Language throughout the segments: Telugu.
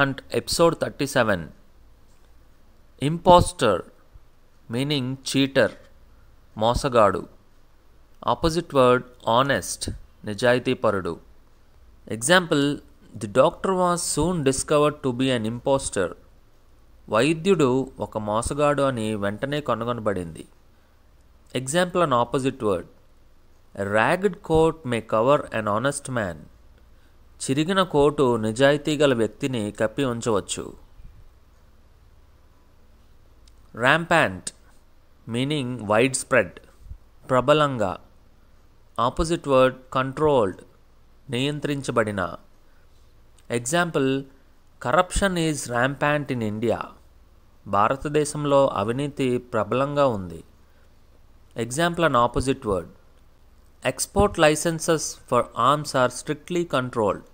hunt episode thirty seven Imposter meaning cheater మోసగాడు ఆపోజిట్ వర్డ్ ఆనెస్ట్ నిజాయితీపరుడు example the doctor was soon discovered to be an imposter వైద్యుడు ఒక మోసగాడు అని వెంటనే కనుగొనబడింది example an opposite word ragged coat may cover an honest man చిరిగిన కోటు నిజాయితీ గల వ్యక్తిని కప్పి ఉంచవచ్చు ర్యాంపాంట్ మీనింగ్ వైడ్ స్ప్రెడ్ ప్రబలంగా ఆపోజిట్ వర్డ్ కంట్రోల్డ్ నియంత్రించబడిన example corruption is rampant in India భారతదేశంలో అవినీతి ప్రబలంగా ఉంది example an opposite word export licences for arms are strictly controlled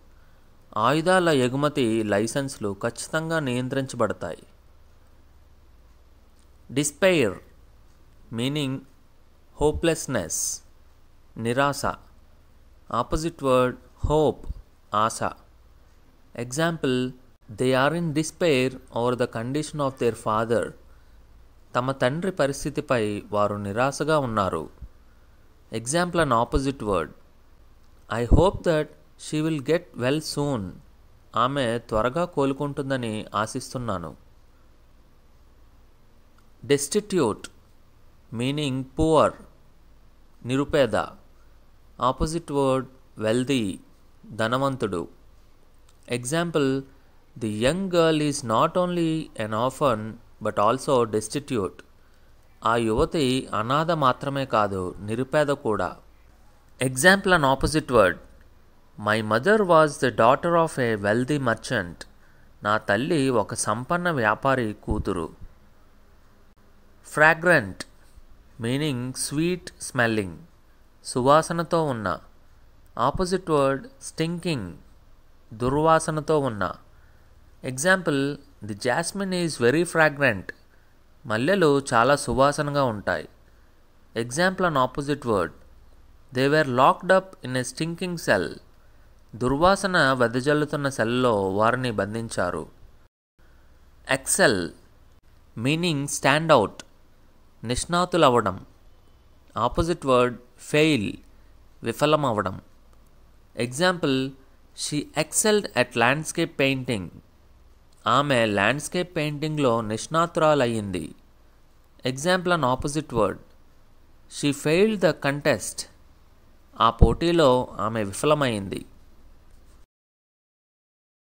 ఆయుధాల ఎగుమతి లైసెన్స్లు ఖచ్చితంగా నియంత్రించబడతాయి డిస్పెయిర్ మీనింగ్ హోప్లెస్నెస్ నిరాశ ఆపోజిట్ వర్డ్ హోప్ ఆశ example they are in despair over the condition of their father తమ తండ్రి పరిస్థితిపై వారు నిరాశగా ఉన్నారు example an opposite word I hope that she will get well soon ఆమె త్వరగా కోలుకుంటుందని ఆశిస్తున్నాను డెస్టిట్యూట్ మీనింగ్ పువర్ నిరుపేద ఆపోజిట్ వర్డ్ వెల్దీ ధనవంతుడు example the young girl is not only an orphan but also destitute ఆ యువతి అనాథ మాత్రమే కాదు నిరుపేద కూడా example an opposite word my mother was the daughter of a wealthy merchant నా తల్లి ఒక సంపన్న వ్యాపారి కూతురు ఫ్రాగ్రెంట్ మీనింగ్ స్వీట్ స్మెల్లింగ్ సువాసనతో ఉన్న ఆపోజిట్ వర్డ్ స్టింకింగ్ దుర్వాసనతో ఉన్న example the jasmine is very fragrant మల్లెలు చాలా సువాసనగా ఉంటాయి example an opposite word they were locked up in a stinking cell దుర్వాసన వెదజల్లుతున్న సెల్లో వారిని బంధించారు ఎక్సెల్ మీనింగ్ స్టాండ్అవుట్ నిష్ణాతులవ్వడం ఆపోజిట్ వర్డ్ ఫెయిల్ విఫలమవ్వడం example she excelled at landscape painting ఆమె ల్యాండ్స్కేప్ పెయింటింగ్లో నిష్ణాతురాలయ్యింది example an opposite word she failed the contest ఆ పోటీలో ఆమె విఫలమైంది